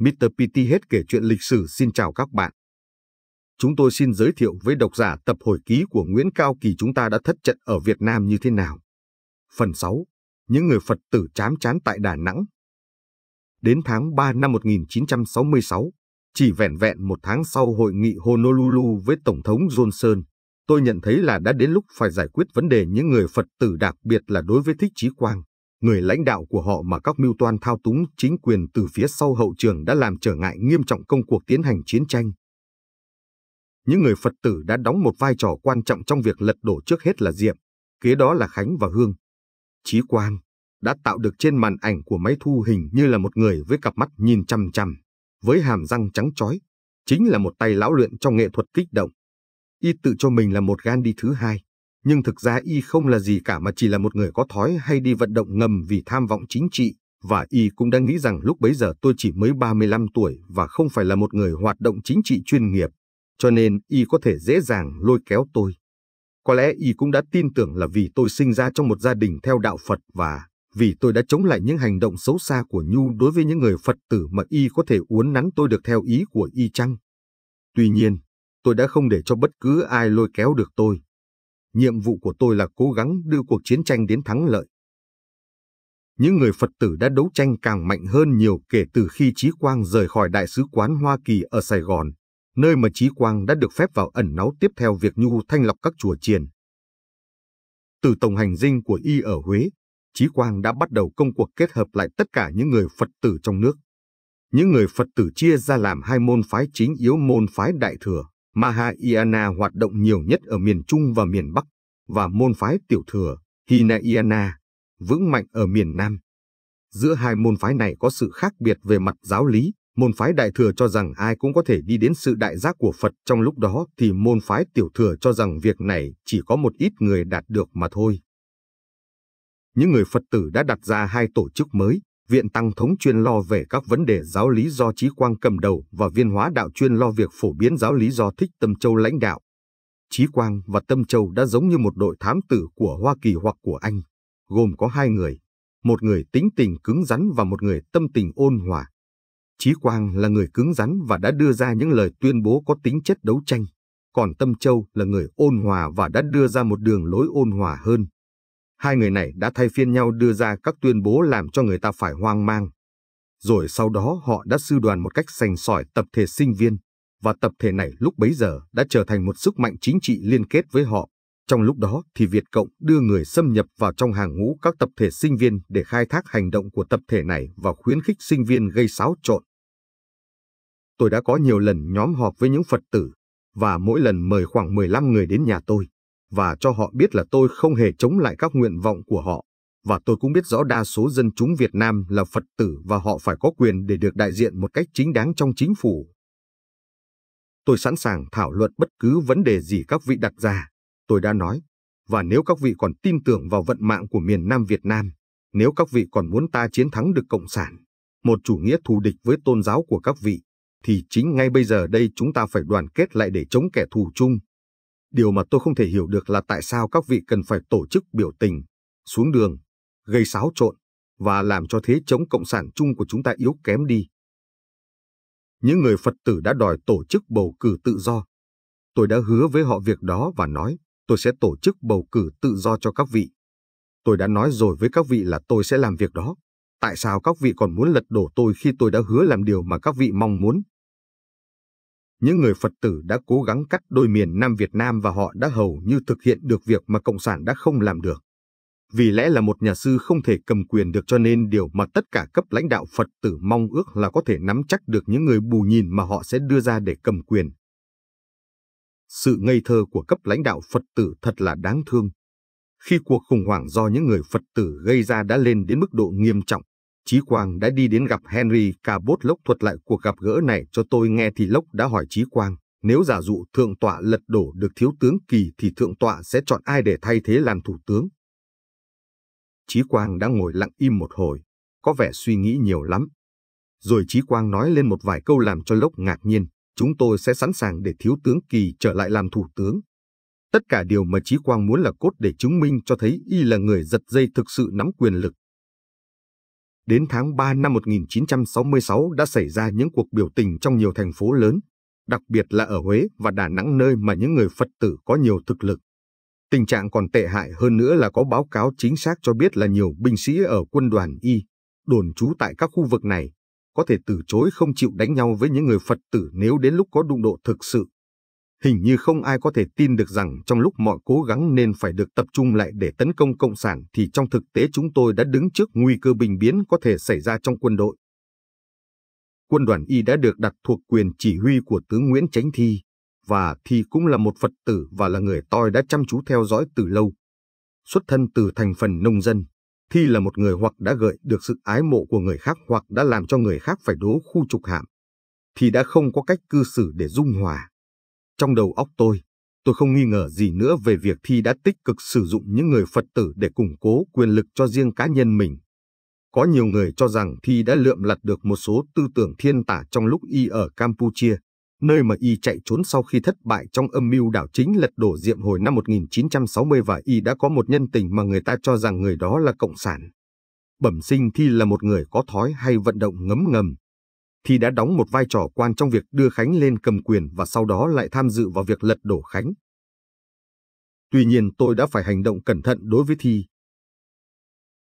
Mr. PT hết kể chuyện lịch sử xin chào các bạn. Chúng tôi xin giới thiệu với độc giả tập hồi ký của Nguyễn Cao Kỳ chúng ta đã thất trận ở Việt Nam như thế nào. Phần 6. Những người Phật tử chám chán tại Đà Nẵng. Đến tháng 3 năm 1966, chỉ vẻn vẹn một tháng sau hội nghị Honolulu với Tổng thống Johnson, tôi nhận thấy là đã đến lúc phải giải quyết vấn đề những người Phật tử đặc biệt là đối với Thích Chí Quang người lãnh đạo của họ mà các mưu toan thao túng chính quyền từ phía sau hậu trường đã làm trở ngại nghiêm trọng công cuộc tiến hành chiến tranh. Những người Phật tử đã đóng một vai trò quan trọng trong việc lật đổ trước hết là Diệm, kế đó là Khánh và Hương. Chí Quang đã tạo được trên màn ảnh của máy thu hình như là một người với cặp mắt nhìn chằm chằm, với hàm răng trắng chói, chính là một tay lão luyện trong nghệ thuật kích động. Y tự cho mình là một gan đi thứ hai nhưng thực ra y không là gì cả mà chỉ là một người có thói hay đi vận động ngầm vì tham vọng chính trị, và y cũng đã nghĩ rằng lúc bấy giờ tôi chỉ mới 35 tuổi và không phải là một người hoạt động chính trị chuyên nghiệp, cho nên y có thể dễ dàng lôi kéo tôi. Có lẽ y cũng đã tin tưởng là vì tôi sinh ra trong một gia đình theo đạo Phật và vì tôi đã chống lại những hành động xấu xa của Nhu đối với những người Phật tử mà y có thể uốn nắn tôi được theo ý của y chăng. Tuy nhiên, tôi đã không để cho bất cứ ai lôi kéo được tôi nhiệm vụ của tôi là cố gắng đưa cuộc chiến tranh đến thắng lợi. Những người Phật tử đã đấu tranh càng mạnh hơn nhiều kể từ khi Chí Quang rời khỏi Đại sứ quán Hoa Kỳ ở Sài Gòn, nơi mà Chí Quang đã được phép vào ẩn náu tiếp theo việc nhu thanh lọc các chùa chiền. Từ tổng hành dinh của Y ở Huế, Chí Quang đã bắt đầu công cuộc kết hợp lại tất cả những người Phật tử trong nước. Những người Phật tử chia ra làm hai môn phái chính yếu môn phái Đại Thừa Mahayana hoạt động nhiều nhất ở miền Trung và miền Bắc, và môn phái tiểu thừa Hinayana vững mạnh ở miền Nam. Giữa hai môn phái này có sự khác biệt về mặt giáo lý, môn phái đại thừa cho rằng ai cũng có thể đi đến sự đại giác của Phật trong lúc đó thì môn phái tiểu thừa cho rằng việc này chỉ có một ít người đạt được mà thôi. Những người Phật tử đã đặt ra hai tổ chức mới, Viện Tăng Thống chuyên lo về các vấn đề giáo lý do Trí Quang cầm đầu và Viên Hóa Đạo chuyên lo việc phổ biến giáo lý do Thích Tâm Châu lãnh đạo. Trí Quang và Tâm Châu đã giống như một đội thám tử của Hoa Kỳ hoặc của Anh, gồm có hai người, một người tính tình cứng rắn và một người tâm tình ôn hòa. Trí Quang là người cứng rắn và đã đưa ra những lời tuyên bố có tính chất đấu tranh, còn Tâm Châu là người ôn hòa và đã đưa ra một đường lối ôn hòa hơn hai người này đã thay phiên nhau đưa ra các tuyên bố làm cho người ta phải hoang mang. Rồi sau đó họ đã sư đoàn một cách sành sỏi tập thể sinh viên, và tập thể này lúc bấy giờ đã trở thành một sức mạnh chính trị liên kết với họ. Trong lúc đó thì Việt Cộng đưa người xâm nhập vào trong hàng ngũ các tập thể sinh viên để khai thác hành động của tập thể này và khuyến khích sinh viên gây xáo trộn. Tôi đã có nhiều lần nhóm họp với những Phật tử, và mỗi lần mời khoảng 15 người đến nhà tôi và cho họ biết là tôi không hề chống lại các nguyện vọng của họ, và tôi cũng biết rõ đa số dân chúng Việt Nam là Phật tử và họ phải có quyền để được đại diện một cách chính đáng trong chính phủ. Tôi sẵn sàng thảo luận bất cứ vấn đề gì các vị đặt ra, tôi đã nói, và nếu các vị còn tin tưởng vào vận mạng của miền Nam Việt Nam, nếu các vị còn muốn ta chiến thắng được Cộng sản, một chủ nghĩa thù địch với tôn giáo của các vị, thì chính ngay bây giờ đây chúng ta phải đoàn kết lại để chống kẻ thù chung, Điều mà tôi không thể hiểu được là tại sao các vị cần phải tổ chức biểu tình, xuống đường, gây xáo trộn và làm cho thế chống cộng sản chung của chúng ta yếu kém đi. Những người Phật tử đã đòi tổ chức bầu cử tự do. Tôi đã hứa với họ việc đó và nói tôi sẽ tổ chức bầu cử tự do cho các vị. Tôi đã nói rồi với các vị là tôi sẽ làm việc đó. Tại sao các vị còn muốn lật đổ tôi khi tôi đã hứa làm điều mà các vị mong muốn những người Phật tử đã cố gắng cắt đôi miền Nam Việt Nam và họ đã hầu như thực hiện được việc mà Cộng sản đã không làm được. Vì lẽ là một nhà sư không thể cầm quyền được cho nên điều mà tất cả cấp lãnh đạo Phật tử mong ước là có thể nắm chắc được những người bù nhìn mà họ sẽ đưa ra để cầm quyền. Sự ngây thơ của cấp lãnh đạo Phật tử thật là đáng thương. Khi cuộc khủng hoảng do những người Phật tử gây ra đã lên đến mức độ nghiêm trọng, Chí Quang đã đi đến gặp Henry Cabot Lốc thuật lại cuộc gặp gỡ này cho tôi nghe thì Lốc đã hỏi Chí Quang, nếu giả dụ thượng tọa lật đổ được thiếu tướng Kỳ thì thượng tọa sẽ chọn ai để thay thế làm thủ tướng? Chí Quang đã ngồi lặng im một hồi, có vẻ suy nghĩ nhiều lắm. Rồi Chí Quang nói lên một vài câu làm cho Lốc ngạc nhiên, chúng tôi sẽ sẵn sàng để thiếu tướng Kỳ trở lại làm thủ tướng. Tất cả điều mà Chí Quang muốn là cốt để chứng minh cho thấy y là người giật dây thực sự nắm quyền lực, Đến tháng 3 năm 1966 đã xảy ra những cuộc biểu tình trong nhiều thành phố lớn, đặc biệt là ở Huế và Đà Nẵng nơi mà những người Phật tử có nhiều thực lực. Tình trạng còn tệ hại hơn nữa là có báo cáo chính xác cho biết là nhiều binh sĩ ở quân đoàn Y, đồn trú tại các khu vực này, có thể từ chối không chịu đánh nhau với những người Phật tử nếu đến lúc có đụng độ thực sự. Hình như không ai có thể tin được rằng trong lúc mọi cố gắng nên phải được tập trung lại để tấn công Cộng sản thì trong thực tế chúng tôi đã đứng trước nguy cơ bình biến có thể xảy ra trong quân đội. Quân đoàn Y đã được đặt thuộc quyền chỉ huy của tướng Nguyễn Chánh Thi, và Thi cũng là một Phật tử và là người tôi đã chăm chú theo dõi từ lâu. Xuất thân từ thành phần nông dân, Thi là một người hoặc đã gợi được sự ái mộ của người khác hoặc đã làm cho người khác phải đố khu trục hạm. Thi đã không có cách cư xử để dung hòa trong đầu óc tôi, tôi không nghi ngờ gì nữa về việc Thi đã tích cực sử dụng những người Phật tử để củng cố quyền lực cho riêng cá nhân mình. Có nhiều người cho rằng Thi đã lượm lặt được một số tư tưởng thiên tả trong lúc y ở Campuchia, nơi mà y chạy trốn sau khi thất bại trong âm mưu đảo chính lật đổ diệm hồi năm 1960 và y đã có một nhân tình mà người ta cho rằng người đó là Cộng sản. Bẩm sinh Thi là một người có thói hay vận động ngấm ngầm, thì đã đóng một vai trò quan trong việc đưa Khánh lên cầm quyền và sau đó lại tham dự vào việc lật đổ Khánh. Tuy nhiên tôi đã phải hành động cẩn thận đối với Thi.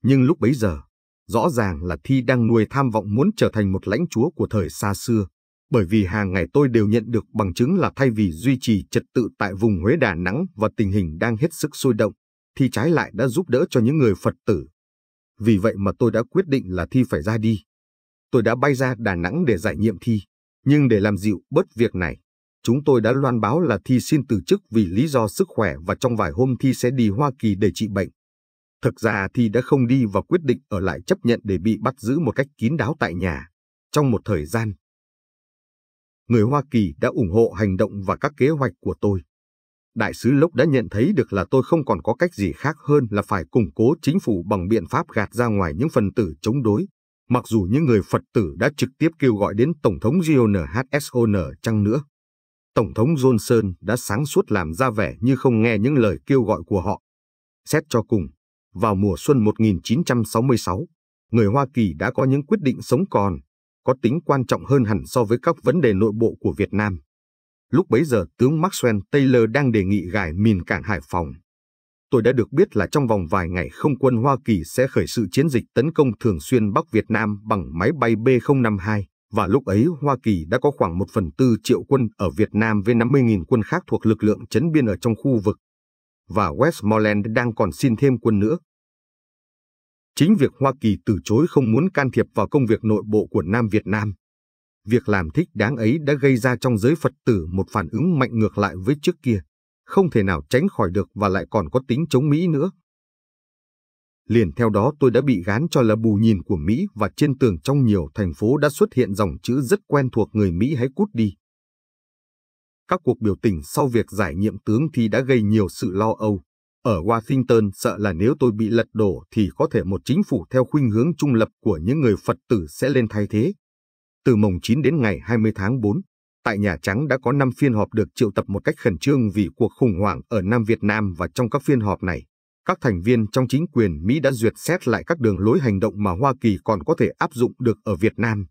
Nhưng lúc bấy giờ, rõ ràng là Thi đang nuôi tham vọng muốn trở thành một lãnh chúa của thời xa xưa, bởi vì hàng ngày tôi đều nhận được bằng chứng là thay vì duy trì trật tự tại vùng Huế Đà Nẵng và tình hình đang hết sức sôi động, thì trái lại đã giúp đỡ cho những người Phật tử. Vì vậy mà tôi đã quyết định là Thi phải ra đi, tôi đã bay ra Đà Nẵng để giải nhiệm Thi, nhưng để làm dịu bớt việc này, chúng tôi đã loan báo là Thi xin từ chức vì lý do sức khỏe và trong vài hôm Thi sẽ đi Hoa Kỳ để trị bệnh. Thực ra Thi đã không đi và quyết định ở lại chấp nhận để bị bắt giữ một cách kín đáo tại nhà, trong một thời gian. Người Hoa Kỳ đã ủng hộ hành động và các kế hoạch của tôi. Đại sứ Lốc đã nhận thấy được là tôi không còn có cách gì khác hơn là phải củng cố chính phủ bằng biện pháp gạt ra ngoài những phần tử chống đối mặc dù những người Phật tử đã trực tiếp kêu gọi đến Tổng thống JONHSON chăng nữa. Tổng thống Johnson đã sáng suốt làm ra vẻ như không nghe những lời kêu gọi của họ. Xét cho cùng, vào mùa xuân 1966, người Hoa Kỳ đã có những quyết định sống còn, có tính quan trọng hơn hẳn so với các vấn đề nội bộ của Việt Nam. Lúc bấy giờ tướng Maxwell Taylor đang đề nghị gài mìn cảng Hải Phòng tôi đã được biết là trong vòng vài ngày không quân Hoa Kỳ sẽ khởi sự chiến dịch tấn công thường xuyên Bắc Việt Nam bằng máy bay B-052, và lúc ấy Hoa Kỳ đã có khoảng 1 phần tư triệu quân ở Việt Nam với 50.000 quân khác thuộc lực lượng chấn biên ở trong khu vực. Và Westmoreland đang còn xin thêm quân nữa. Chính việc Hoa Kỳ từ chối không muốn can thiệp vào công việc nội bộ của Nam Việt Nam. Việc làm thích đáng ấy đã gây ra trong giới Phật tử một phản ứng mạnh ngược lại với trước kia không thể nào tránh khỏi được và lại còn có tính chống Mỹ nữa. Liền theo đó tôi đã bị gán cho là bù nhìn của Mỹ và trên tường trong nhiều thành phố đã xuất hiện dòng chữ rất quen thuộc người Mỹ hãy cút đi. Các cuộc biểu tình sau việc giải nhiệm tướng thì đã gây nhiều sự lo âu. Ở Washington sợ là nếu tôi bị lật đổ thì có thể một chính phủ theo khuynh hướng trung lập của những người Phật tử sẽ lên thay thế. Từ mồng 9 đến ngày 20 tháng 4, tại Nhà Trắng đã có 5 phiên họp được triệu tập một cách khẩn trương vì cuộc khủng hoảng ở Nam Việt Nam và trong các phiên họp này, các thành viên trong chính quyền Mỹ đã duyệt xét lại các đường lối hành động mà Hoa Kỳ còn có thể áp dụng được ở Việt Nam.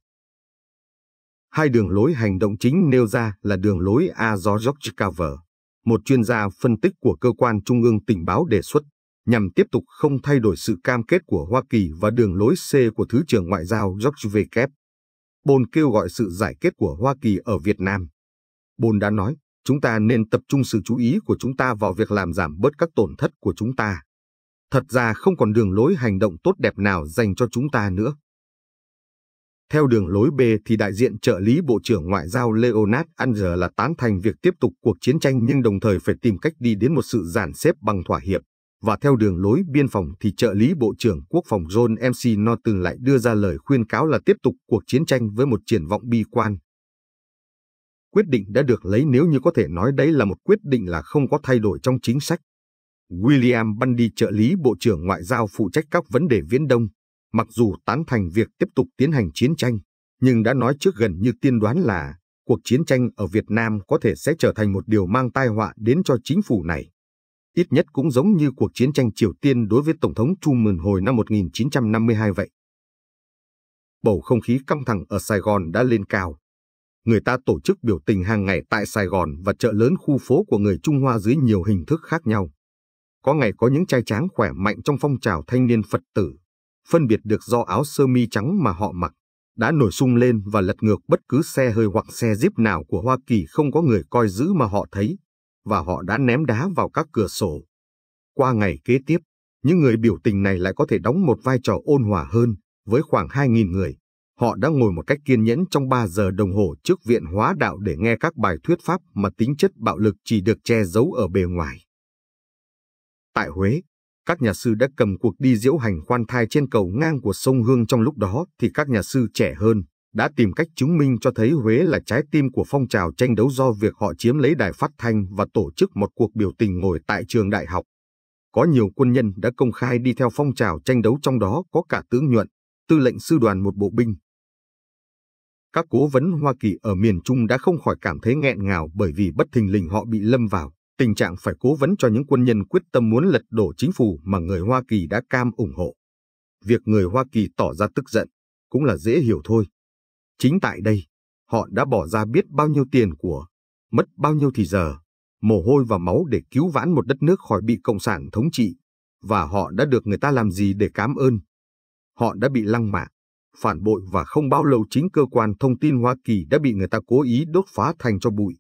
Hai đường lối hành động chính nêu ra là đường lối A do George Carver, một chuyên gia phân tích của cơ quan trung ương tình báo đề xuất, nhằm tiếp tục không thay đổi sự cam kết của Hoa Kỳ và đường lối C của Thứ trưởng Ngoại giao George V. Kep. Bồn kêu gọi sự giải kết của Hoa Kỳ ở Việt Nam. Bồn đã nói, chúng ta nên tập trung sự chú ý của chúng ta vào việc làm giảm bớt các tổn thất của chúng ta. Thật ra không còn đường lối hành động tốt đẹp nào dành cho chúng ta nữa. Theo đường lối B thì đại diện trợ lý Bộ trưởng Ngoại giao Leonard Anger là tán thành việc tiếp tục cuộc chiến tranh nhưng đồng thời phải tìm cách đi đến một sự giản xếp bằng thỏa hiệp và theo đường lối biên phòng thì trợ lý Bộ trưởng Quốc phòng John MC Norton lại đưa ra lời khuyên cáo là tiếp tục cuộc chiến tranh với một triển vọng bi quan. Quyết định đã được lấy nếu như có thể nói đấy là một quyết định là không có thay đổi trong chính sách. William Bundy trợ lý Bộ trưởng Ngoại giao phụ trách các vấn đề Viễn Đông, mặc dù tán thành việc tiếp tục tiến hành chiến tranh, nhưng đã nói trước gần như tiên đoán là cuộc chiến tranh ở Việt Nam có thể sẽ trở thành một điều mang tai họa đến cho chính phủ này ít nhất cũng giống như cuộc chiến tranh Triều Tiên đối với Tổng thống Truman hồi năm 1952 vậy. Bầu không khí căng thẳng ở Sài Gòn đã lên cao. Người ta tổ chức biểu tình hàng ngày tại Sài Gòn và chợ lớn khu phố của người Trung Hoa dưới nhiều hình thức khác nhau. Có ngày có những trai tráng khỏe mạnh trong phong trào thanh niên Phật tử, phân biệt được do áo sơ mi trắng mà họ mặc, đã nổi sung lên và lật ngược bất cứ xe hơi hoặc xe jeep nào của Hoa Kỳ không có người coi giữ mà họ thấy và họ đã ném đá vào các cửa sổ. Qua ngày kế tiếp, những người biểu tình này lại có thể đóng một vai trò ôn hòa hơn với khoảng 2.000 người. Họ đã ngồi một cách kiên nhẫn trong 3 giờ đồng hồ trước Viện Hóa Đạo để nghe các bài thuyết pháp mà tính chất bạo lực chỉ được che giấu ở bề ngoài. Tại Huế, các nhà sư đã cầm cuộc đi diễu hành khoan thai trên cầu ngang của sông Hương trong lúc đó thì các nhà sư trẻ hơn, đã tìm cách chứng minh cho thấy Huế là trái tim của phong trào tranh đấu do việc họ chiếm lấy đài phát thanh và tổ chức một cuộc biểu tình ngồi tại trường đại học. Có nhiều quân nhân đã công khai đi theo phong trào tranh đấu trong đó có cả tướng nhuận, tư lệnh sư đoàn một bộ binh. Các cố vấn Hoa Kỳ ở miền Trung đã không khỏi cảm thấy nghẹn ngào bởi vì bất thình lình họ bị lâm vào tình trạng phải cố vấn cho những quân nhân quyết tâm muốn lật đổ chính phủ mà người Hoa Kỳ đã cam ủng hộ. Việc người Hoa Kỳ tỏ ra tức giận cũng là dễ hiểu thôi. Chính tại đây, họ đã bỏ ra biết bao nhiêu tiền của, mất bao nhiêu thì giờ, mồ hôi và máu để cứu vãn một đất nước khỏi bị Cộng sản thống trị, và họ đã được người ta làm gì để cảm ơn. Họ đã bị lăng mạ, phản bội và không bao lâu chính cơ quan thông tin Hoa Kỳ đã bị người ta cố ý đốt phá thành cho bụi.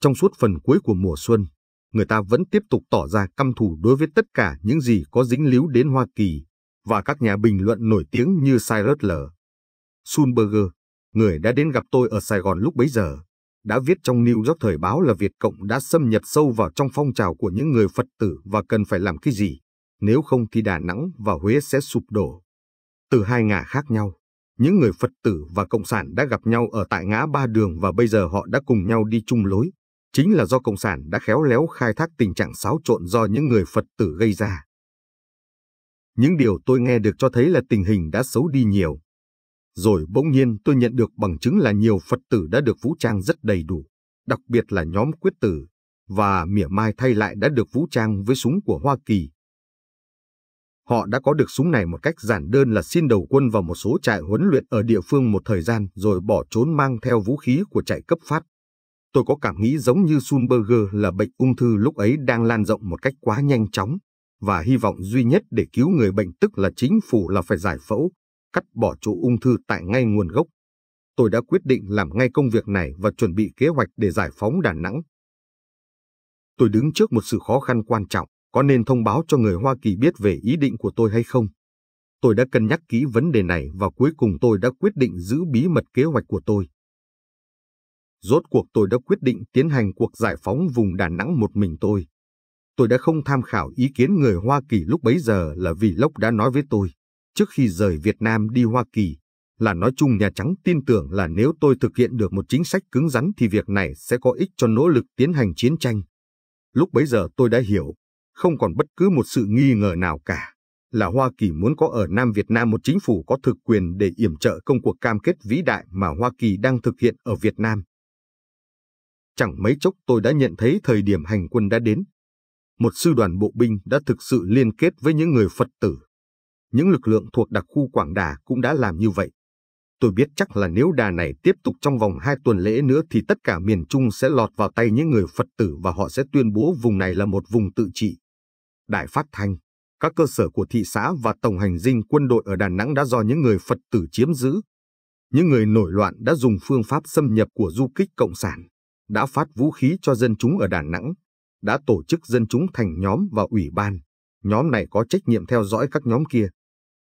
Trong suốt phần cuối của mùa xuân, người ta vẫn tiếp tục tỏ ra căm thù đối với tất cả những gì có dính líu đến Hoa Kỳ và các nhà bình luận nổi tiếng như Cyrus L. Sunberger, người đã đến gặp tôi ở Sài Gòn lúc bấy giờ, đã viết trong New York thời báo là Việt Cộng đã xâm nhập sâu vào trong phong trào của những người Phật tử và cần phải làm cái gì, nếu không thì Đà Nẵng và Huế sẽ sụp đổ. Từ hai ngã khác nhau, những người Phật tử và Cộng sản đã gặp nhau ở tại ngã Ba Đường và bây giờ họ đã cùng nhau đi chung lối. Chính là do Cộng sản đã khéo léo khai thác tình trạng xáo trộn do những người Phật tử gây ra. Những điều tôi nghe được cho thấy là tình hình đã xấu đi nhiều, rồi bỗng nhiên tôi nhận được bằng chứng là nhiều Phật tử đã được vũ trang rất đầy đủ, đặc biệt là nhóm quyết tử, và mỉa mai thay lại đã được vũ trang với súng của Hoa Kỳ. Họ đã có được súng này một cách giản đơn là xin đầu quân vào một số trại huấn luyện ở địa phương một thời gian rồi bỏ trốn mang theo vũ khí của trại cấp phát. Tôi có cảm nghĩ giống như Sunberger là bệnh ung thư lúc ấy đang lan rộng một cách quá nhanh chóng, và hy vọng duy nhất để cứu người bệnh tức là chính phủ là phải giải phẫu, cắt bỏ chỗ ung thư tại ngay nguồn gốc. Tôi đã quyết định làm ngay công việc này và chuẩn bị kế hoạch để giải phóng Đà Nẵng. Tôi đứng trước một sự khó khăn quan trọng, có nên thông báo cho người Hoa Kỳ biết về ý định của tôi hay không? Tôi đã cân nhắc kỹ vấn đề này và cuối cùng tôi đã quyết định giữ bí mật kế hoạch của tôi. Rốt cuộc tôi đã quyết định tiến hành cuộc giải phóng vùng Đà Nẵng một mình tôi. Tôi đã không tham khảo ý kiến người Hoa Kỳ lúc bấy giờ là vì Lốc đã nói với tôi, trước khi rời Việt Nam đi Hoa Kỳ, là nói chung Nhà Trắng tin tưởng là nếu tôi thực hiện được một chính sách cứng rắn thì việc này sẽ có ích cho nỗ lực tiến hành chiến tranh. Lúc bấy giờ tôi đã hiểu, không còn bất cứ một sự nghi ngờ nào cả, là Hoa Kỳ muốn có ở Nam Việt Nam một chính phủ có thực quyền để yểm trợ công cuộc cam kết vĩ đại mà Hoa Kỳ đang thực hiện ở Việt Nam. Chẳng mấy chốc tôi đã nhận thấy thời điểm hành quân đã đến. Một sư đoàn bộ binh đã thực sự liên kết với những người Phật tử những lực lượng thuộc đặc khu Quảng Đà cũng đã làm như vậy. Tôi biết chắc là nếu đà này tiếp tục trong vòng hai tuần lễ nữa thì tất cả miền Trung sẽ lọt vào tay những người Phật tử và họ sẽ tuyên bố vùng này là một vùng tự trị. Đại phát thanh, các cơ sở của thị xã và tổng hành dinh quân đội ở Đà Nẵng đã do những người Phật tử chiếm giữ. Những người nổi loạn đã dùng phương pháp xâm nhập của du kích cộng sản, đã phát vũ khí cho dân chúng ở Đà Nẵng, đã tổ chức dân chúng thành nhóm và ủy ban. Nhóm này có trách nhiệm theo dõi các nhóm kia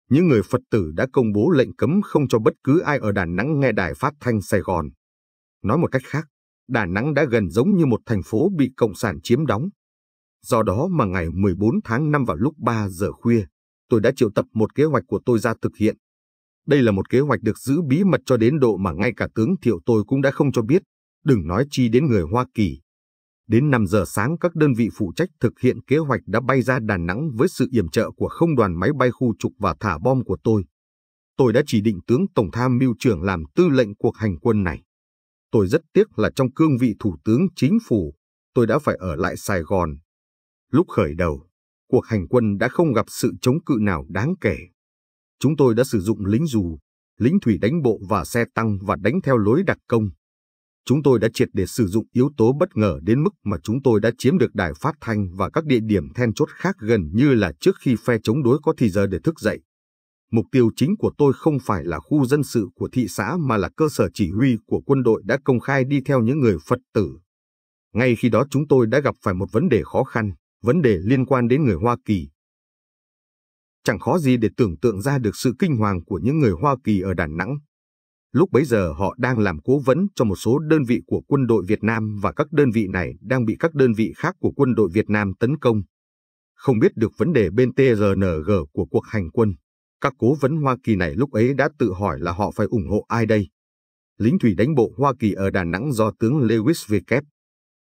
những người Phật tử đã công bố lệnh cấm không cho bất cứ ai ở Đà Nẵng nghe đài phát thanh Sài Gòn. Nói một cách khác, Đà Nẵng đã gần giống như một thành phố bị Cộng sản chiếm đóng. Do đó mà ngày 14 tháng 5 vào lúc 3 giờ khuya, tôi đã triệu tập một kế hoạch của tôi ra thực hiện. Đây là một kế hoạch được giữ bí mật cho đến độ mà ngay cả tướng thiệu tôi cũng đã không cho biết, đừng nói chi đến người Hoa Kỳ. Đến 5 giờ sáng, các đơn vị phụ trách thực hiện kế hoạch đã bay ra Đà Nẵng với sự yểm trợ của không đoàn máy bay khu trục và thả bom của tôi. Tôi đã chỉ định tướng Tổng tham mưu trưởng làm tư lệnh cuộc hành quân này. Tôi rất tiếc là trong cương vị Thủ tướng Chính phủ, tôi đã phải ở lại Sài Gòn. Lúc khởi đầu, cuộc hành quân đã không gặp sự chống cự nào đáng kể. Chúng tôi đã sử dụng lính dù, lính thủy đánh bộ và xe tăng và đánh theo lối đặc công chúng tôi đã triệt để sử dụng yếu tố bất ngờ đến mức mà chúng tôi đã chiếm được đài phát thanh và các địa điểm then chốt khác gần như là trước khi phe chống đối có thì giờ để thức dậy. Mục tiêu chính của tôi không phải là khu dân sự của thị xã mà là cơ sở chỉ huy của quân đội đã công khai đi theo những người Phật tử. Ngay khi đó chúng tôi đã gặp phải một vấn đề khó khăn, vấn đề liên quan đến người Hoa Kỳ. Chẳng khó gì để tưởng tượng ra được sự kinh hoàng của những người Hoa Kỳ ở Đà Nẵng Lúc bấy giờ họ đang làm cố vấn cho một số đơn vị của quân đội Việt Nam và các đơn vị này đang bị các đơn vị khác của quân đội Việt Nam tấn công. Không biết được vấn đề bên TRNG của cuộc hành quân, các cố vấn Hoa Kỳ này lúc ấy đã tự hỏi là họ phải ủng hộ ai đây. Lính thủy đánh bộ Hoa Kỳ ở Đà Nẵng do tướng Lewis W.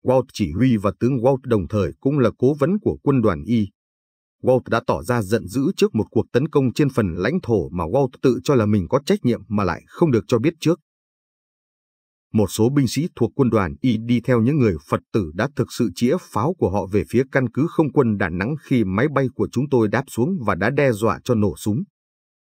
Walt chỉ huy và tướng Walt đồng thời cũng là cố vấn của quân đoàn Y Walt đã tỏ ra giận dữ trước một cuộc tấn công trên phần lãnh thổ mà Walt tự cho là mình có trách nhiệm mà lại không được cho biết trước. Một số binh sĩ thuộc quân đoàn Y đi theo những người Phật tử đã thực sự chĩa pháo của họ về phía căn cứ không quân Đà Nẵng khi máy bay của chúng tôi đáp xuống và đã đe dọa cho nổ súng.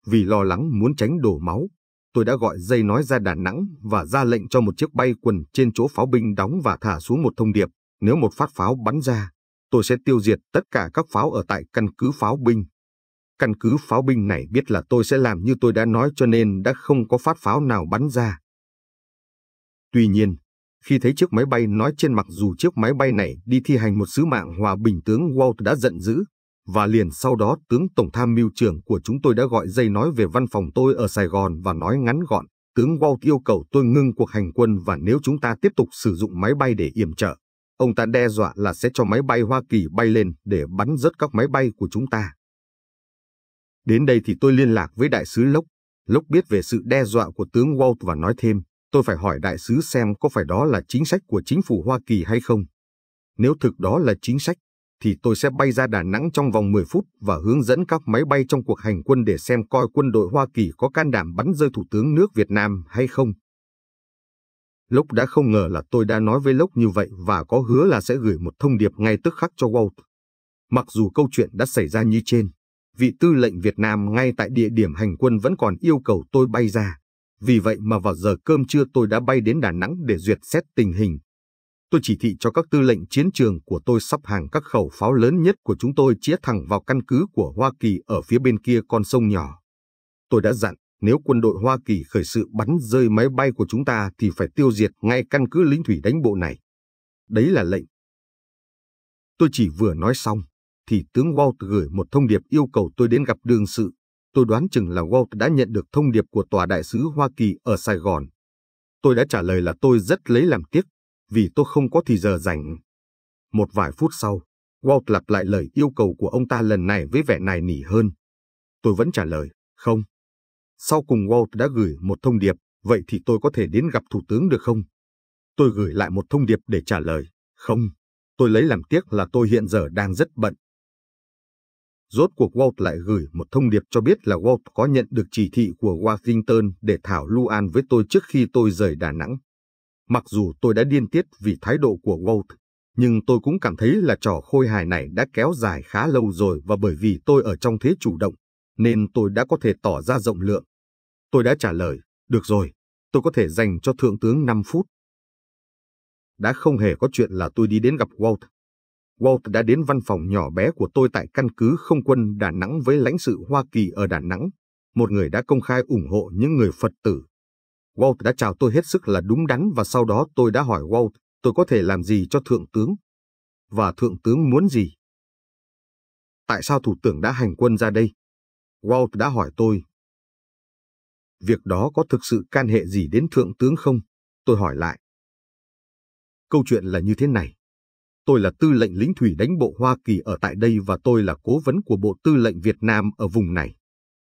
Vì lo lắng muốn tránh đổ máu, tôi đã gọi dây nói ra Đà Nẵng và ra lệnh cho một chiếc bay quần trên chỗ pháo binh đóng và thả xuống một thông điệp nếu một phát pháo bắn ra tôi sẽ tiêu diệt tất cả các pháo ở tại căn cứ pháo binh. Căn cứ pháo binh này biết là tôi sẽ làm như tôi đã nói cho nên đã không có phát pháo nào bắn ra. Tuy nhiên, khi thấy chiếc máy bay nói trên mặc dù chiếc máy bay này đi thi hành một sứ mạng hòa bình tướng Walt đã giận dữ, và liền sau đó tướng Tổng tham mưu trưởng của chúng tôi đã gọi dây nói về văn phòng tôi ở Sài Gòn và nói ngắn gọn, tướng Walt yêu cầu tôi ngưng cuộc hành quân và nếu chúng ta tiếp tục sử dụng máy bay để yểm trợ, Ông ta đe dọa là sẽ cho máy bay Hoa Kỳ bay lên để bắn rớt các máy bay của chúng ta. Đến đây thì tôi liên lạc với đại sứ Lốc. Lốc biết về sự đe dọa của tướng Walt và nói thêm, tôi phải hỏi đại sứ xem có phải đó là chính sách của chính phủ Hoa Kỳ hay không. Nếu thực đó là chính sách, thì tôi sẽ bay ra Đà Nẵng trong vòng 10 phút và hướng dẫn các máy bay trong cuộc hành quân để xem coi quân đội Hoa Kỳ có can đảm bắn rơi thủ tướng nước Việt Nam hay không. Lốc đã không ngờ là tôi đã nói với Lốc như vậy và có hứa là sẽ gửi một thông điệp ngay tức khắc cho Walt. Mặc dù câu chuyện đã xảy ra như trên, vị tư lệnh Việt Nam ngay tại địa điểm hành quân vẫn còn yêu cầu tôi bay ra. Vì vậy mà vào giờ cơm trưa tôi đã bay đến Đà Nẵng để duyệt xét tình hình. Tôi chỉ thị cho các tư lệnh chiến trường của tôi sắp hàng các khẩu pháo lớn nhất của chúng tôi chĩa thẳng vào căn cứ của Hoa Kỳ ở phía bên kia con sông nhỏ. Tôi đã dặn nếu quân đội Hoa Kỳ khởi sự bắn rơi máy bay của chúng ta thì phải tiêu diệt ngay căn cứ lính thủy đánh bộ này. Đấy là lệnh. Tôi chỉ vừa nói xong, thì tướng Walt gửi một thông điệp yêu cầu tôi đến gặp đương sự. Tôi đoán chừng là Walt đã nhận được thông điệp của Tòa đại sứ Hoa Kỳ ở Sài Gòn. Tôi đã trả lời là tôi rất lấy làm tiếc, vì tôi không có thì giờ rảnh. Một vài phút sau, Walt lặp lại lời yêu cầu của ông ta lần này với vẻ nài nỉ hơn. Tôi vẫn trả lời, không, sau cùng Walt đã gửi một thông điệp, vậy thì tôi có thể đến gặp Thủ tướng được không? Tôi gửi lại một thông điệp để trả lời, không, tôi lấy làm tiếc là tôi hiện giờ đang rất bận. Rốt cuộc Walt lại gửi một thông điệp cho biết là Walt có nhận được chỉ thị của Washington để thảo lưu với tôi trước khi tôi rời Đà Nẵng. Mặc dù tôi đã điên tiết vì thái độ của Walt, nhưng tôi cũng cảm thấy là trò khôi hài này đã kéo dài khá lâu rồi và bởi vì tôi ở trong thế chủ động nên tôi đã có thể tỏ ra rộng lượng. Tôi đã trả lời, được rồi, tôi có thể dành cho Thượng tướng 5 phút. Đã không hề có chuyện là tôi đi đến gặp Walt. Walt đã đến văn phòng nhỏ bé của tôi tại căn cứ không quân Đà Nẵng với lãnh sự Hoa Kỳ ở Đà Nẵng, một người đã công khai ủng hộ những người Phật tử. Walt đã chào tôi hết sức là đúng đắn và sau đó tôi đã hỏi Walt tôi có thể làm gì cho Thượng tướng. Và Thượng tướng muốn gì? Tại sao Thủ tướng đã hành quân ra đây? Walt đã hỏi tôi. Việc đó có thực sự can hệ gì đến thượng tướng không? Tôi hỏi lại. Câu chuyện là như thế này. Tôi là tư lệnh lính thủy đánh bộ Hoa Kỳ ở tại đây và tôi là cố vấn của Bộ Tư lệnh Việt Nam ở vùng này.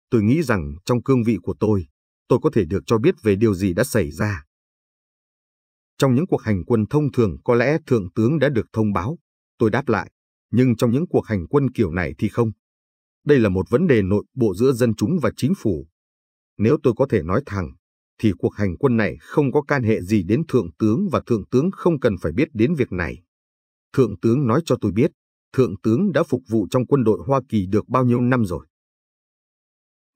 Tôi nghĩ rằng trong cương vị của tôi, tôi có thể được cho biết về điều gì đã xảy ra. Trong những cuộc hành quân thông thường có lẽ Thượng tướng đã được thông báo. Tôi đáp lại, nhưng trong những cuộc hành quân kiểu này thì không. Đây là một vấn đề nội bộ giữa dân chúng và chính phủ. Nếu tôi có thể nói thẳng, thì cuộc hành quân này không có can hệ gì đến Thượng tướng và Thượng tướng không cần phải biết đến việc này. Thượng tướng nói cho tôi biết, Thượng tướng đã phục vụ trong quân đội Hoa Kỳ được bao nhiêu năm rồi.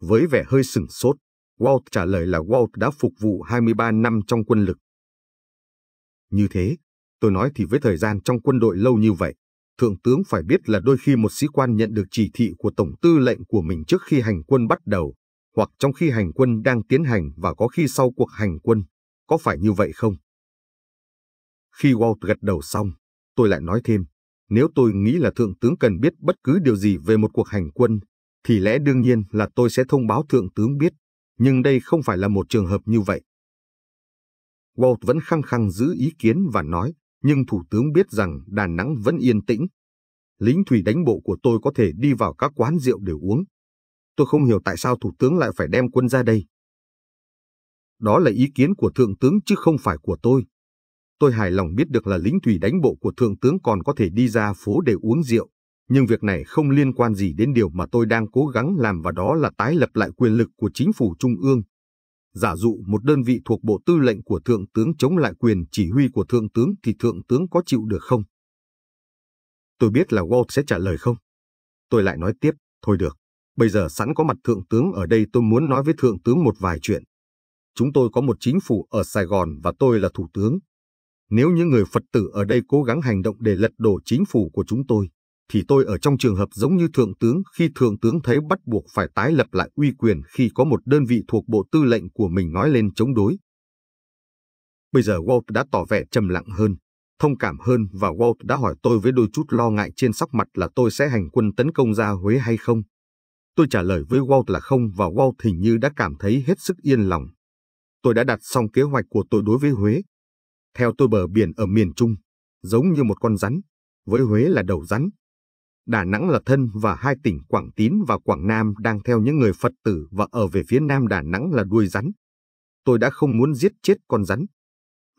Với vẻ hơi sừng sốt, Walt trả lời là Walt đã phục vụ 23 năm trong quân lực. Như thế, tôi nói thì với thời gian trong quân đội lâu như vậy, thượng tướng phải biết là đôi khi một sĩ quan nhận được chỉ thị của tổng tư lệnh của mình trước khi hành quân bắt đầu, hoặc trong khi hành quân đang tiến hành và có khi sau cuộc hành quân. Có phải như vậy không? Khi Walt gật đầu xong, tôi lại nói thêm, nếu tôi nghĩ là thượng tướng cần biết bất cứ điều gì về một cuộc hành quân, thì lẽ đương nhiên là tôi sẽ thông báo thượng tướng biết, nhưng đây không phải là một trường hợp như vậy. Walt vẫn khăng khăng giữ ý kiến và nói, nhưng Thủ tướng biết rằng Đà Nẵng vẫn yên tĩnh. Lính thủy đánh bộ của tôi có thể đi vào các quán rượu để uống. Tôi không hiểu tại sao Thủ tướng lại phải đem quân ra đây. Đó là ý kiến của Thượng tướng chứ không phải của tôi. Tôi hài lòng biết được là lính thủy đánh bộ của Thượng tướng còn có thể đi ra phố để uống rượu, nhưng việc này không liên quan gì đến điều mà tôi đang cố gắng làm và đó là tái lập lại quyền lực của chính phủ Trung ương Giả dụ một đơn vị thuộc bộ tư lệnh của thượng tướng chống lại quyền chỉ huy của thượng tướng thì thượng tướng có chịu được không? Tôi biết là Walt sẽ trả lời không. Tôi lại nói tiếp, thôi được. Bây giờ sẵn có mặt thượng tướng ở đây tôi muốn nói với thượng tướng một vài chuyện. Chúng tôi có một chính phủ ở Sài Gòn và tôi là thủ tướng. Nếu những người Phật tử ở đây cố gắng hành động để lật đổ chính phủ của chúng tôi, thì tôi ở trong trường hợp giống như thượng tướng khi thượng tướng thấy bắt buộc phải tái lập lại uy quyền khi có một đơn vị thuộc bộ tư lệnh của mình nói lên chống đối. Bây giờ Walt đã tỏ vẻ trầm lặng hơn, thông cảm hơn và Walt đã hỏi tôi với đôi chút lo ngại trên sắc mặt là tôi sẽ hành quân tấn công ra Huế hay không. Tôi trả lời với Walt là không và Walt hình như đã cảm thấy hết sức yên lòng. Tôi đã đặt xong kế hoạch của tôi đối với Huế. Theo tôi bờ biển ở miền Trung, giống như một con rắn, với Huế là đầu rắn, Đà Nẵng là thân và hai tỉnh Quảng Tín và Quảng Nam đang theo những người Phật tử và ở về phía nam Đà Nẵng là đuôi rắn. Tôi đã không muốn giết chết con rắn.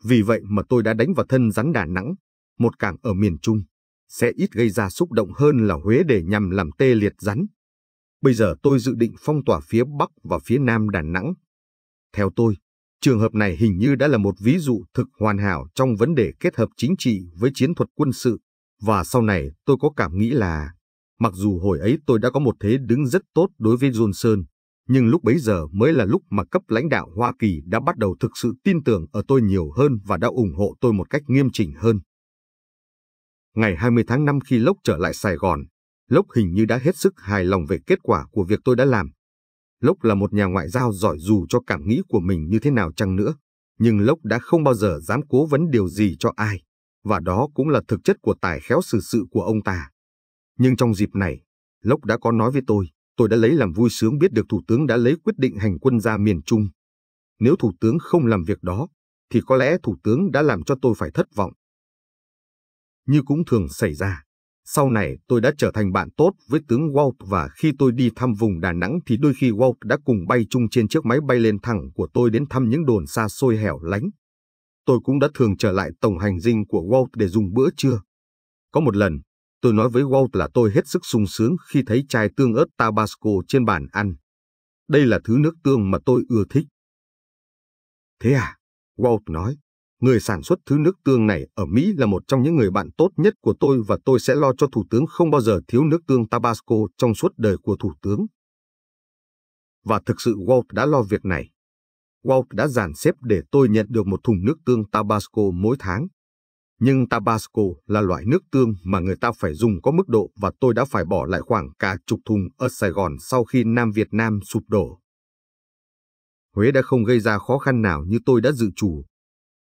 Vì vậy mà tôi đã đánh vào thân rắn Đà Nẵng, một cảng ở miền Trung, sẽ ít gây ra xúc động hơn là Huế để nhằm làm tê liệt rắn. Bây giờ tôi dự định phong tỏa phía Bắc và phía Nam Đà Nẵng. Theo tôi, trường hợp này hình như đã là một ví dụ thực hoàn hảo trong vấn đề kết hợp chính trị với chiến thuật quân sự và sau này tôi có cảm nghĩ là, mặc dù hồi ấy tôi đã có một thế đứng rất tốt đối với Johnson, nhưng lúc bấy giờ mới là lúc mà cấp lãnh đạo Hoa Kỳ đã bắt đầu thực sự tin tưởng ở tôi nhiều hơn và đã ủng hộ tôi một cách nghiêm chỉnh hơn. Ngày 20 tháng 5 khi Lốc trở lại Sài Gòn, Lốc hình như đã hết sức hài lòng về kết quả của việc tôi đã làm. Lốc là một nhà ngoại giao giỏi dù cho cảm nghĩ của mình như thế nào chăng nữa, nhưng Lốc đã không bao giờ dám cố vấn điều gì cho ai và đó cũng là thực chất của tài khéo xử sự, sự của ông ta. Nhưng trong dịp này, Lốc đã có nói với tôi, tôi đã lấy làm vui sướng biết được Thủ tướng đã lấy quyết định hành quân ra miền Trung. Nếu Thủ tướng không làm việc đó, thì có lẽ Thủ tướng đã làm cho tôi phải thất vọng. Như cũng thường xảy ra, sau này tôi đã trở thành bạn tốt với tướng Walt và khi tôi đi thăm vùng Đà Nẵng thì đôi khi Walt đã cùng bay chung trên chiếc máy bay lên thẳng của tôi đến thăm những đồn xa xôi hẻo lánh tôi cũng đã thường trở lại tổng hành dinh của Walt để dùng bữa trưa. Có một lần, tôi nói với Walt là tôi hết sức sung sướng khi thấy chai tương ớt Tabasco trên bàn ăn. Đây là thứ nước tương mà tôi ưa thích. Thế à? Walt nói, người sản xuất thứ nước tương này ở Mỹ là một trong những người bạn tốt nhất của tôi và tôi sẽ lo cho Thủ tướng không bao giờ thiếu nước tương Tabasco trong suốt đời của Thủ tướng. Và thực sự Walt đã lo việc này. Walt đã dàn xếp để tôi nhận được một thùng nước tương Tabasco mỗi tháng. Nhưng Tabasco là loại nước tương mà người ta phải dùng có mức độ và tôi đã phải bỏ lại khoảng cả chục thùng ở Sài Gòn sau khi Nam Việt Nam sụp đổ. Huế đã không gây ra khó khăn nào như tôi đã dự chủ.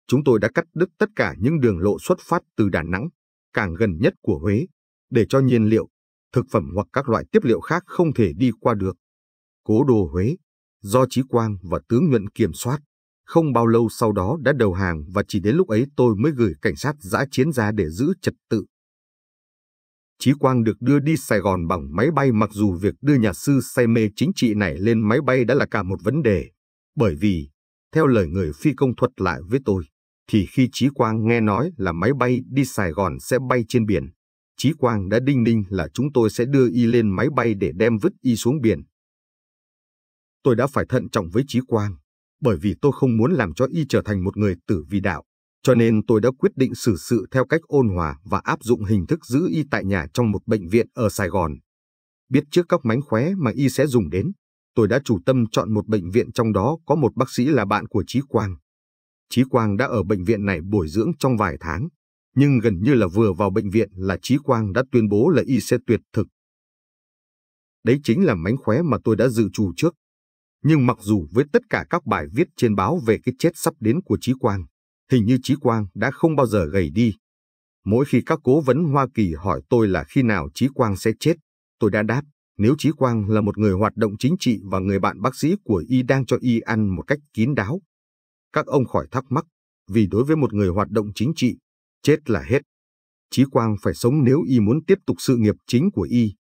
Chúng tôi đã cắt đứt tất cả những đường lộ xuất phát từ Đà Nẵng, càng gần nhất của Huế, để cho nhiên liệu, thực phẩm hoặc các loại tiếp liệu khác không thể đi qua được. Cố đô Huế do Trí Quang và tướng Nhuận kiểm soát. Không bao lâu sau đó đã đầu hàng và chỉ đến lúc ấy tôi mới gửi cảnh sát giã chiến ra để giữ trật tự. Chí Quang được đưa đi Sài Gòn bằng máy bay mặc dù việc đưa nhà sư say mê chính trị này lên máy bay đã là cả một vấn đề. Bởi vì, theo lời người phi công thuật lại với tôi, thì khi Chí Quang nghe nói là máy bay đi Sài Gòn sẽ bay trên biển, Chí Quang đã đinh ninh là chúng tôi sẽ đưa y lên máy bay để đem vứt y xuống biển tôi đã phải thận trọng với Trí Quang, bởi vì tôi không muốn làm cho y trở thành một người tử vi đạo, cho nên tôi đã quyết định xử sự theo cách ôn hòa và áp dụng hình thức giữ y tại nhà trong một bệnh viện ở Sài Gòn. Biết trước các mánh khóe mà y sẽ dùng đến, tôi đã chủ tâm chọn một bệnh viện trong đó có một bác sĩ là bạn của Trí Quang. Trí Quang đã ở bệnh viện này bồi dưỡng trong vài tháng, nhưng gần như là vừa vào bệnh viện là Trí Quang đã tuyên bố là y sẽ tuyệt thực. Đấy chính là mánh khóe mà tôi đã dự trù trước nhưng mặc dù với tất cả các bài viết trên báo về cái chết sắp đến của Chí Quang, hình như Chí Quang đã không bao giờ gầy đi. Mỗi khi các cố vấn Hoa Kỳ hỏi tôi là khi nào Chí Quang sẽ chết, tôi đã đáp, nếu Chí Quang là một người hoạt động chính trị và người bạn bác sĩ của Y đang cho Y ăn một cách kín đáo. Các ông khỏi thắc mắc, vì đối với một người hoạt động chính trị, chết là hết. Chí Quang phải sống nếu Y muốn tiếp tục sự nghiệp chính của Y.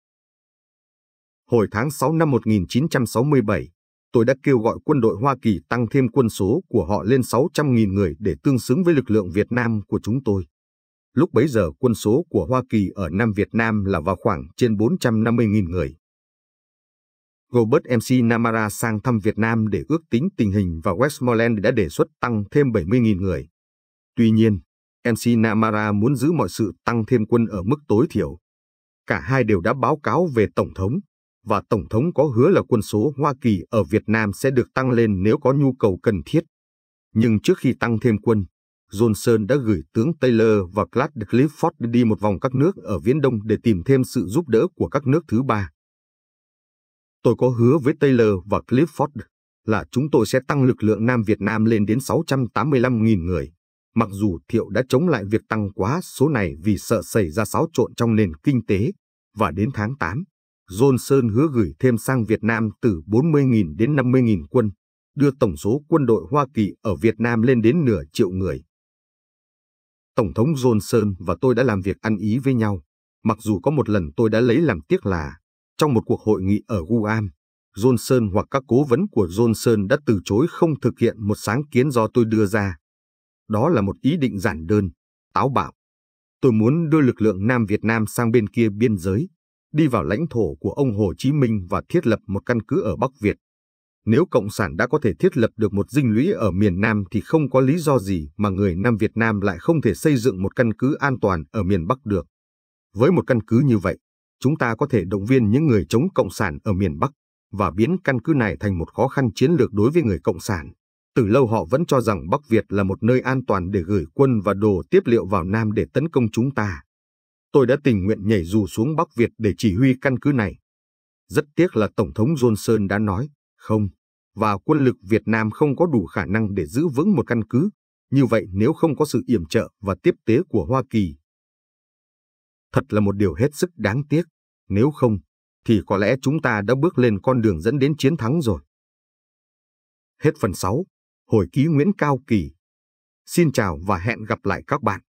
Hồi tháng 6 năm 1967, tôi đã kêu gọi quân đội Hoa Kỳ tăng thêm quân số của họ lên 600.000 người để tương xứng với lực lượng Việt Nam của chúng tôi. Lúc bấy giờ quân số của Hoa Kỳ ở Nam Việt Nam là vào khoảng trên 450.000 người. Robert MC Namara sang thăm Việt Nam để ước tính tình hình và Westmoreland đã đề xuất tăng thêm 70.000 người. Tuy nhiên, MC Namara muốn giữ mọi sự tăng thêm quân ở mức tối thiểu. Cả hai đều đã báo cáo về Tổng thống và Tổng thống có hứa là quân số Hoa Kỳ ở Việt Nam sẽ được tăng lên nếu có nhu cầu cần thiết. Nhưng trước khi tăng thêm quân, Johnson đã gửi tướng Taylor và Clark Clifford đi một vòng các nước ở Viễn Đông để tìm thêm sự giúp đỡ của các nước thứ ba. Tôi có hứa với Taylor và Clifford là chúng tôi sẽ tăng lực lượng Nam Việt Nam lên đến 685.000 người. Mặc dù Thiệu đã chống lại việc tăng quá số này vì sợ xảy ra xáo trộn trong nền kinh tế, và đến tháng 8, Johnson hứa gửi thêm sang Việt Nam từ 40.000 đến 50.000 quân, đưa tổng số quân đội Hoa Kỳ ở Việt Nam lên đến nửa triệu người. Tổng thống Johnson và tôi đã làm việc ăn ý với nhau, mặc dù có một lần tôi đã lấy làm tiếc là, trong một cuộc hội nghị ở Guam, Johnson hoặc các cố vấn của Johnson đã từ chối không thực hiện một sáng kiến do tôi đưa ra. Đó là một ý định giản đơn, táo bạo. Tôi muốn đưa lực lượng Nam Việt Nam sang bên kia biên giới, đi vào lãnh thổ của ông Hồ Chí Minh và thiết lập một căn cứ ở Bắc Việt. Nếu Cộng sản đã có thể thiết lập được một dinh lũy ở miền Nam thì không có lý do gì mà người Nam Việt Nam lại không thể xây dựng một căn cứ an toàn ở miền Bắc được. Với một căn cứ như vậy, chúng ta có thể động viên những người chống Cộng sản ở miền Bắc và biến căn cứ này thành một khó khăn chiến lược đối với người Cộng sản. Từ lâu họ vẫn cho rằng Bắc Việt là một nơi an toàn để gửi quân và đồ tiếp liệu vào Nam để tấn công chúng ta tôi đã tình nguyện nhảy dù xuống Bắc Việt để chỉ huy căn cứ này. Rất tiếc là Tổng thống Johnson đã nói, không, và quân lực Việt Nam không có đủ khả năng để giữ vững một căn cứ, như vậy nếu không có sự yểm trợ và tiếp tế của Hoa Kỳ. Thật là một điều hết sức đáng tiếc, nếu không, thì có lẽ chúng ta đã bước lên con đường dẫn đến chiến thắng rồi. Hết phần 6, hồi ký Nguyễn Cao Kỳ. Xin chào và hẹn gặp lại các bạn.